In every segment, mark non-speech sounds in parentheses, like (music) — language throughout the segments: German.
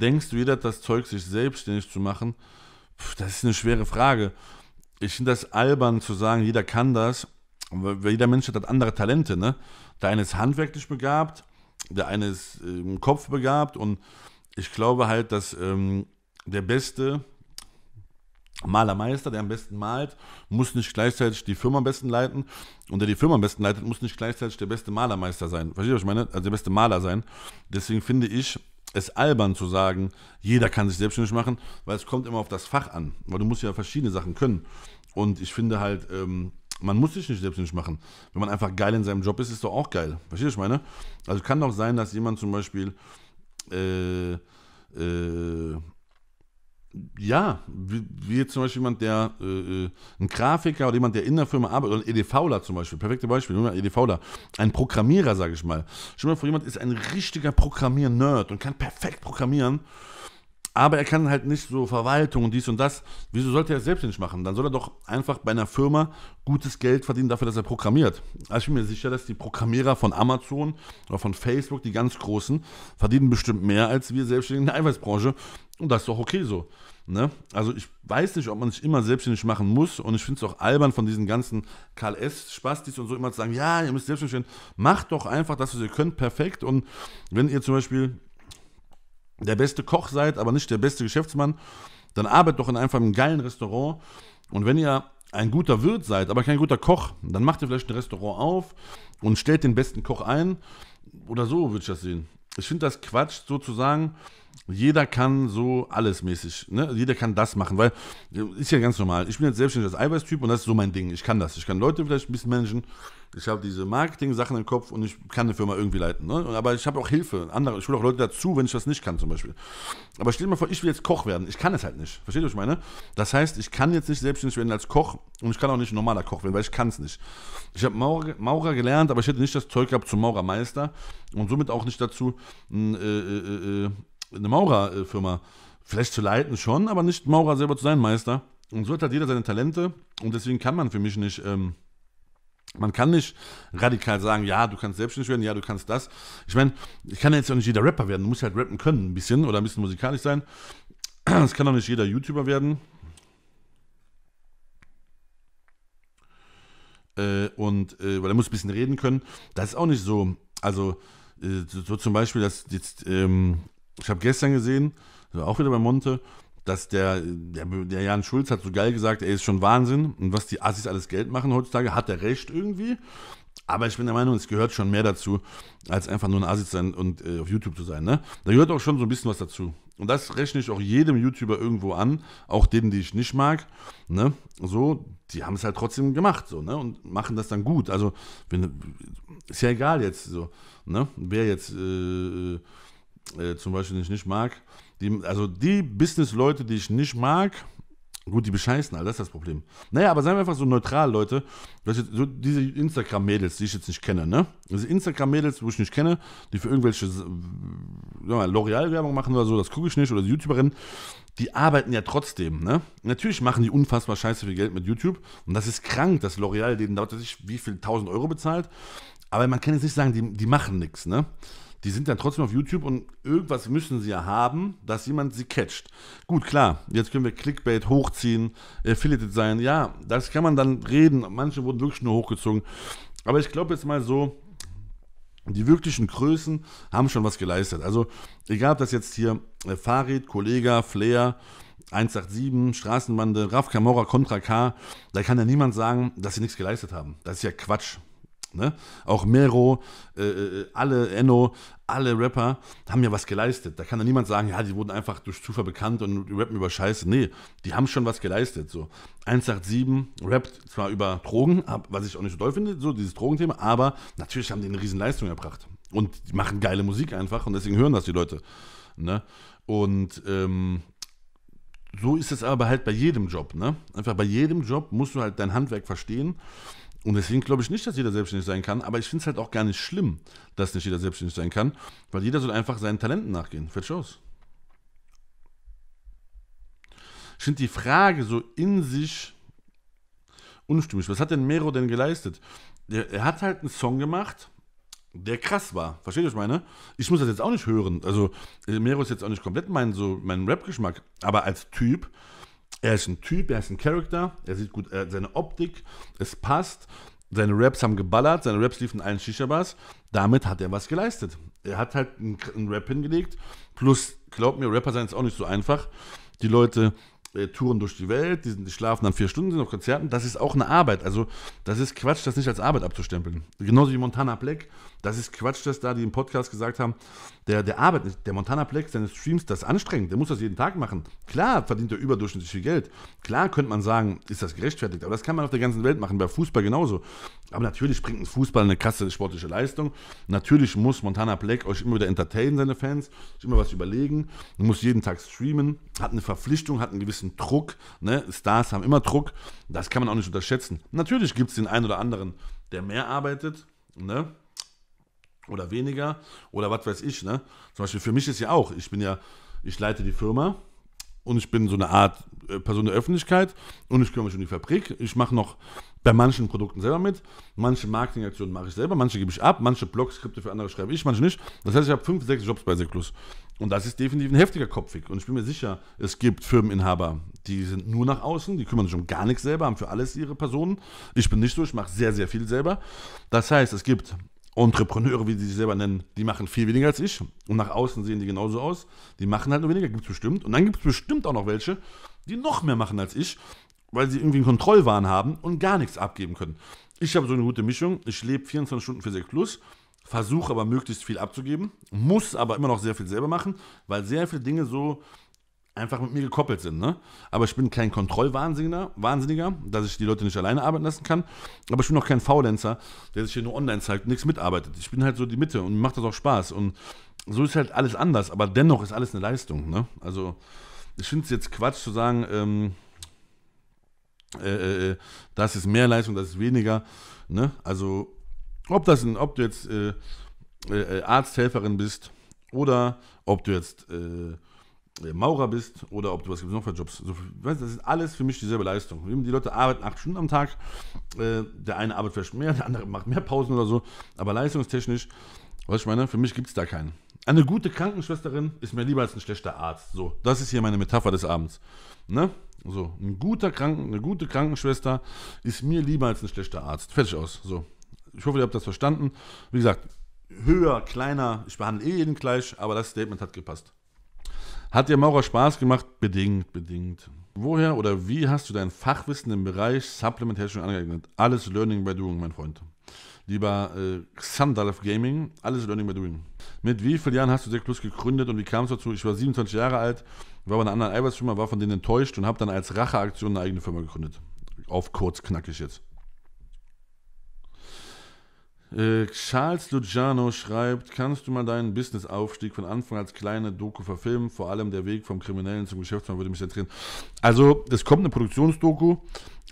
denkst du, jeder hat das Zeug, sich selbstständig zu machen? Puh, das ist eine schwere Frage. Ich finde das albern zu sagen, jeder kann das. Jeder Mensch hat halt andere Talente. Ne? Der eine ist handwerklich begabt, der eine ist im ähm, Kopf begabt. Und ich glaube halt, dass ähm, der Beste, Malermeister, der am besten malt, muss nicht gleichzeitig die Firma am besten leiten. Und der die Firma am besten leitet, muss nicht gleichzeitig der beste Malermeister sein. Versteht ihr, was ich meine? Also der beste Maler sein. Deswegen finde ich, es albern zu sagen, jeder kann sich selbstständig machen, weil es kommt immer auf das Fach an, weil du musst ja verschiedene Sachen können. Und ich finde halt, ähm, man muss sich nicht selbstständig machen. Wenn man einfach geil in seinem Job ist, ist doch auch geil. Verstehst du, ich meine? Also kann doch sein, dass jemand zum Beispiel äh, äh, ja, wie, wie, jetzt zum Beispiel jemand, der äh, äh, ein Grafiker oder jemand, der in der Firma arbeitet, oder ein EDVler zum Beispiel, perfekte Beispiel, nur EDVler, ein Programmierer, sage ich mal. Stell dir mal vor, jemand ist ein richtiger Programmier-Nerd und kann perfekt programmieren, aber er kann halt nicht so Verwaltung und dies und das. Wieso sollte er es selbstständig machen? Dann soll er doch einfach bei einer Firma gutes Geld verdienen dafür, dass er programmiert. Also ich bin mir sicher, dass die Programmierer von Amazon oder von Facebook, die ganz Großen, verdienen bestimmt mehr als wir Selbstständigen in der Eiweißbranche, und das ist doch okay so. Ne? Also ich weiß nicht, ob man sich immer selbstständig machen muss und ich finde es auch albern von diesen ganzen KLS-Spastis und so immer zu sagen, ja, ihr müsst selbstständig werden. Macht doch einfach das, was ihr könnt, perfekt. Und wenn ihr zum Beispiel der beste Koch seid, aber nicht der beste Geschäftsmann, dann arbeitet doch in einfach einem geilen Restaurant. Und wenn ihr ein guter Wirt seid, aber kein guter Koch, dann macht ihr vielleicht ein Restaurant auf und stellt den besten Koch ein. Oder so würde ich das sehen. Ich finde das Quatsch, sozusagen, jeder kann so alles mäßig, ne? jeder kann das machen, weil äh, ist ja ganz normal. Ich bin jetzt selbstständig als Eiweißtyp und das ist so mein Ding. Ich kann das. Ich kann Leute vielleicht ein bisschen managen. Ich habe diese Marketing-Sachen im Kopf und ich kann eine Firma irgendwie leiten. Ne? Aber ich habe auch Hilfe. Andere, ich hole auch Leute dazu, wenn ich das nicht kann zum Beispiel. Aber stell dir mal vor, ich will jetzt Koch werden. Ich kann es halt nicht. Versteht ihr, was ich meine? Das heißt, ich kann jetzt nicht selbstständig werden als Koch und ich kann auch nicht ein normaler Koch werden, weil ich kann es nicht. Ich habe Maurer, Maurer, gelernt, aber ich hätte nicht das Zeug gehabt zum Maurermeister und somit auch nicht dazu, äh, äh, äh, äh eine Maurerfirma vielleicht zu leiten schon, aber nicht Maurer selber zu sein, Meister. Und so hat halt jeder seine Talente und deswegen kann man für mich nicht, ähm, man kann nicht radikal sagen, ja, du kannst selbstständig werden, ja, du kannst das. Ich meine, ich kann ja jetzt auch nicht jeder Rapper werden, du musst halt rappen können, ein bisschen oder ein bisschen musikalisch sein. (clears throat) Es kann auch nicht jeder YouTuber werden. Äh, und, äh, weil er muss ein bisschen reden können. Das ist auch nicht so, also, äh, so zum Beispiel, dass jetzt, ähm, ich habe gestern gesehen, auch wieder bei Monte, dass der, der, der, Jan Schulz hat so geil gesagt, ey, ist schon Wahnsinn. Und was die Assis alles Geld machen heutzutage, hat er recht irgendwie. Aber ich bin der Meinung, es gehört schon mehr dazu, als einfach nur ein Assi zu sein und äh, auf YouTube zu sein. Ne? Da gehört auch schon so ein bisschen was dazu. Und das rechne ich auch jedem YouTuber irgendwo an, auch denen, die ich nicht mag. Ne? So, die haben es halt trotzdem gemacht so, ne? Und machen das dann gut. Also, wenn, ist ja egal jetzt so, ne? Wer jetzt äh, äh äh, zum Beispiel, die ich nicht mag, die, also die Business-Leute, die ich nicht mag, Gut, die bescheißen, all das ist das Problem. Naja, aber seien wir einfach so neutral, Leute. Jetzt, so diese Instagram-Mädels, die ich jetzt nicht kenne, ne? Diese Instagram-Mädels, wo ich nicht kenne, die für irgendwelche äh, L'Oreal-Werbung machen oder so, das gucke ich nicht, oder die YouTuberinnen, die arbeiten ja trotzdem, ne? Natürlich machen die unfassbar scheiße viel Geld mit YouTube. Und das ist krank, dass L'Oreal denen dauert sich wie viel 1000 Euro bezahlt. Aber man kann jetzt nicht sagen, die, die machen nichts, ne? die sind dann trotzdem auf YouTube und irgendwas müssen sie ja haben, dass jemand sie catcht. Gut, klar, jetzt können wir Clickbait hochziehen, Affiliated sein, ja, das kann man dann reden. Manche wurden wirklich nur hochgezogen. Aber ich glaube jetzt mal so, die wirklichen Größen haben schon was geleistet. Also, egal ob das jetzt hier äh, Farid, Kollega, Flair, 187, Straßenbande, Raf Camorra, Contra K, da kann ja niemand sagen, dass sie nichts geleistet haben. Das ist ja Quatsch. Ne? Auch Mero, äh, äh, alle Enno, alle Rapper haben ja was geleistet. Da kann ja niemand sagen, ja, die wurden einfach durch Zufall bekannt und rappen über Scheiße. Nee, die haben schon was geleistet. So 187 rappt zwar über Drogen, was ich auch nicht so toll finde, so dieses Drogenthema, aber natürlich haben die eine Riesenleistung erbracht. Und die machen geile Musik einfach und deswegen hören das die Leute. Ne? Und ähm, so ist es aber halt bei jedem Job. Ne? Einfach bei jedem Job musst du halt dein Handwerk verstehen und deswegen glaube ich nicht, dass jeder selbstständig sein kann, aber ich finde es halt auch gar nicht schlimm, dass nicht jeder selbstständig sein kann, weil jeder soll einfach seinen Talenten nachgehen. Fertig aus. Ich finde die Frage so in sich unstimmig. Was hat denn Mero denn geleistet? Der, er hat halt einen Song gemacht, der krass war. Versteht ihr, was ich meine? Ich muss das jetzt auch nicht hören. Also, äh, Mero ist jetzt auch nicht komplett mein, so, mein Rap-Geschmack, aber als Typ er ist ein Typ, er ist ein Charakter, er sieht gut, er, seine Optik, es passt. Seine Raps haben geballert, seine Raps liefen allen Shisha-Bars. Damit hat er was geleistet. Er hat halt einen, einen Rap hingelegt. Plus, glaub mir, Rapper sein ist auch nicht so einfach. Die Leute äh, Touren durch die Welt, die, sind, die, schlafen dann vier Stunden, sind auf Konzerten, das ist auch eine Arbeit. Also das ist Quatsch, das nicht als Arbeit abzustempeln. Genauso wie Montana Black, das ist Quatsch, dass da die im Podcast gesagt haben, der, der Arbeit, der Montana Black, seine Streams, das ist anstrengend, der muss das jeden Tag machen. Klar verdient er überdurchschnittlich viel Geld. Klar könnte man sagen, ist das gerechtfertigt, aber das kann man auf der ganzen Welt machen, bei Fußball genauso. Aber natürlich bringt ein Fußball eine krasse sportliche Leistung. Natürlich muss Montana Black euch immer wieder entertainen, seine Fans, sich immer was überlegen, muss jeden Tag streamen, hat eine Verpflichtung, hat einen gewissen gewissen Druck. Ne? Stars haben immer Druck. Das kann man auch nicht unterschätzen. Natürlich gibt es den einen oder anderen, der mehr arbeitet. Ne? Oder weniger. Oder was weiß ich. Ne? Zum Beispiel für mich ist ja auch, ich bin ja, ich leite die Firma und ich bin so eine Art äh, Person der Öffentlichkeit und ich kümmere mich um die Fabrik. Ich mache noch bei manchen Produkten selber mit, manche Marketingaktionen mache ich selber, manche gebe ich ab, manche Blogskripte für andere schreibe ich, manche nicht. Das heißt, ich habe fünf, sechs Jobs bei Seklus. Und das ist definitiv ein heftiger Kopfweg. Und ich bin mir sicher, es gibt Firmeninhaber, die sind nur nach außen, die kümmern sich um gar nichts selber, haben für alles ihre Personen. Ich bin nicht so, ich mache sehr, sehr viel selber. Das heißt, es gibt Entrepreneure, wie sie sich selber nennen, die machen viel weniger als ich. Und nach außen sehen die genauso aus. Die machen halt nur weniger, gibt es bestimmt. Und dann gibt es bestimmt auch noch welche, die noch mehr machen als ich, weil sie irgendwie einen Kontrollwahn haben und gar nichts abgeben können. Ich habe so eine gute Mischung. Ich lebe 24 Stunden für 6 Plus versuche aber möglichst viel abzugeben, muss aber immer noch sehr viel selber machen, weil sehr viele Dinge so einfach mit mir gekoppelt sind. Ne? Aber ich bin kein Kontrollwahnsinniger, Wahnsinniger, dass ich die Leute nicht alleine arbeiten lassen kann. Aber ich bin auch kein Faulenzer, der sich hier nur online zeigt und nichts mitarbeitet. Ich bin halt so die Mitte und mir macht das auch Spaß. Und so ist halt alles anders, aber dennoch ist alles eine Leistung. Ne? Also ich finde es jetzt Quatsch zu sagen, ähm, äh, äh, äh das ist mehr Leistung, das ist weniger. Ne? Also ob, das ein, ob du jetzt äh, äh, äh, Arzthelferin bist oder ob du jetzt äh, äh Maurer bist oder ob du was gibt noch für Jobs. So, das ist alles für mich dieselbe Leistung. Die Leute arbeiten acht Stunden am Tag. Äh, der eine arbeitet vielleicht mehr, (laughs) der andere macht mehr Pausen oder so. Aber leistungstechnisch, was ich meine, für mich gibt es da keinen. Eine gute Krankenschwesterin ist mir lieber als ein schlechter Arzt. So, das ist hier meine Metapher des Abends. Ne? So, ein guter Kranken, eine gute Krankenschwester ist mir lieber als ein schlechter Arzt. Fertig aus. So. Ich hoffe, ihr habt das verstanden. Wie gesagt, höher, kleiner, ich behandle eh jeden gleich, aber das Statement hat gepasst. Hat dir Maurer Spaß gemacht? Bedingt, bedingt. Woher oder wie hast du dein Fachwissen im Bereich Supplementation angeeignet? Alles Learning by Doing, mein Freund. Lieber äh, Xandalf Gaming, alles Learning by Doing. Mit wie vielen Jahren hast du Sek Plus gegründet und wie kam es dazu? Ich war 27 Jahre alt, war bei einer anderen Eiweißfirma, war von denen enttäuscht und habe dann als Racheaktion eine eigene Firma gegründet. Auf kurz knackig jetzt. Äh, Charles Luciano schreibt, kannst du mal deinen Business-Aufstieg von Anfang als kleine Doku verfilmen? Vor allem der Weg vom Kriminellen zum Geschäftsmann würde mich interessieren. Also, es kommt eine Produktionsdoku,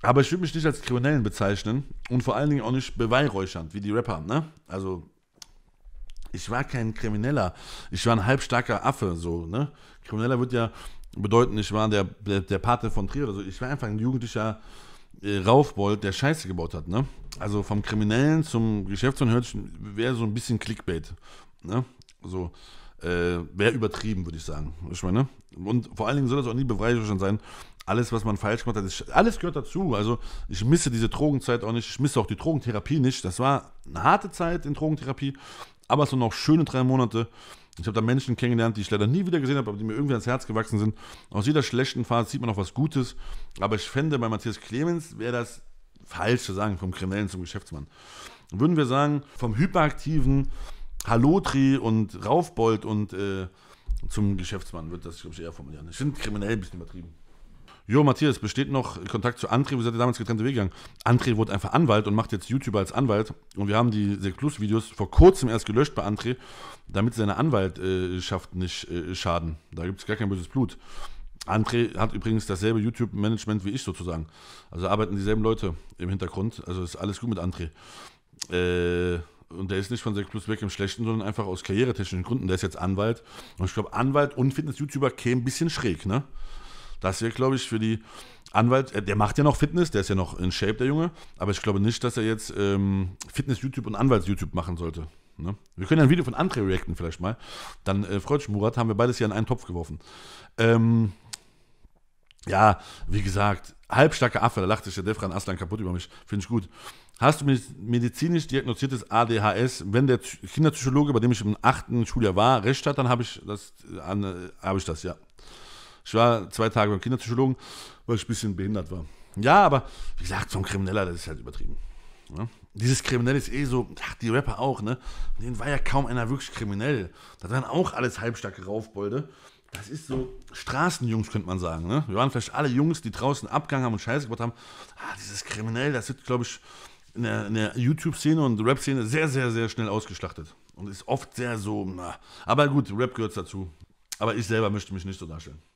aber ich würde mich nicht als Kriminellen bezeichnen und vor allen Dingen auch nicht beweihräuchernd, wie die Rapper, ne? Also, ich war kein Krimineller. Ich war ein halbstarker Affe, so, ne? Krimineller wird ja bedeuten, ich war der, der, der Pate von Trier. oder so. ich war einfach ein jugendlicher äh, der Scheiße gebaut hat, ne? Also vom Kriminellen zum Geschäftsmann wäre so ein bisschen Clickbait, ne? So äh, wäre übertrieben, würde ich sagen. Ich meine, und vor allen Dingen soll das auch nie beweisbar sein. Alles, was man falsch gemacht hat, ist, alles gehört dazu. Also ich misse diese Drogenzeit auch nicht, ich misse auch die Drogentherapie nicht. Das war eine harte Zeit in Drogentherapie, aber es waren auch schöne drei Monate. Ich habe da Menschen kennengelernt, die ich leider nie wieder gesehen habe, aber die mir irgendwie ans Herz gewachsen sind. Aus jeder schlechten Phase sieht man auch was Gutes. Aber ich fände, bei Matthias Clemens wäre das falsch zu sagen, vom Kriminellen zum Geschäftsmann. Würden wir sagen, vom hyperaktiven Halotri und Raufbold und äh, zum Geschäftsmann würde das, glaube ich, eher formulieren. Ich finde kriminell ein bisschen übertrieben. Jo, Matthias, besteht noch Kontakt zu André? Wie seid ihr damals getrennte Wege gegangen? André wurde einfach Anwalt und macht jetzt YouTuber als Anwalt. Und wir haben die plus videos vor kurzem erst gelöscht bei André, damit seine Anwaltschaft nicht äh, schaden. Da gibt es gar kein böses Blut. André hat übrigens dasselbe YouTube-Management wie ich sozusagen. Also arbeiten dieselben Leute im Hintergrund. Also ist alles gut mit André. Äh, und der ist nicht von Sex Plus weg im Schlechten, sondern einfach aus karrieretechnischen Gründen. Der ist jetzt Anwalt. Und ich glaube, Anwalt und Fitness-YouTuber kämen ein bisschen schräg, ne? Das er, glaube ich, für die Anwalt, äh, der macht ja noch Fitness, der ist ja noch in Shape, der Junge, aber ich glaube nicht, dass er jetzt ähm, Fitness-YouTube und Anwalts-YouTube machen sollte. Ne? Wir können ja ein Video von André reacten vielleicht mal. Dann äh, freut sich Murat, haben wir beides hier in einen Topf geworfen. Ähm, ja, wie gesagt, halbstarker Affe, da lachte sich der Defran Aslan kaputt über mich. Finde ich gut. Hast du medizinisch diagnostiziertes ADHS? Wenn der Kinderpsychologe, bei dem ich im achten Schuljahr war, recht hat, dann habe ich, äh, äh, hab ich das, ja. Ich war zwei Tage beim Kinderpsychologen, weil ich ein bisschen behindert war. Ja, aber wie gesagt, so ein Krimineller, das ist halt übertrieben. Ja? Ne? Dieses Kriminell ist eh so, ach, die Rapper auch, ne? Den war ja kaum einer wirklich kriminell. Da waren auch alles halbstarke Raufbolde. Das ist so Straßenjungs, könnte man sagen. Ne? Wir waren vielleicht alle Jungs, die draußen Abgang haben und Scheiße gebaut haben. Ah, dieses Kriminell, das wird, glaube ich, in der, der YouTube-Szene und Rap-Szene sehr, sehr, sehr schnell ausgeschlachtet. Und ist oft sehr so, na. Aber gut, Rap gehört dazu. Aber ich selber möchte mich nicht so darstellen.